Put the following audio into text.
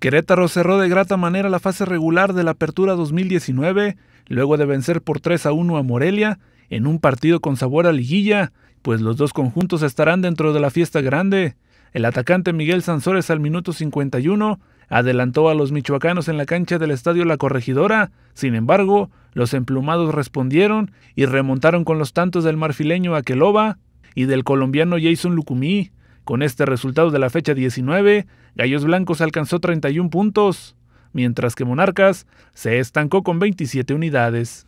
Querétaro cerró de grata manera la fase regular de la Apertura 2019, luego de vencer por 3 a 1 a Morelia, en un partido con sabor a liguilla, pues los dos conjuntos estarán dentro de la fiesta grande. El atacante Miguel Sansores al minuto 51 adelantó a los michoacanos en la cancha del estadio La Corregidora, sin embargo, los emplumados respondieron y remontaron con los tantos del marfileño Aqueloba y del colombiano Jason Lucumí. Con este resultado de la fecha 19, Gallos Blancos alcanzó 31 puntos, mientras que Monarcas se estancó con 27 unidades.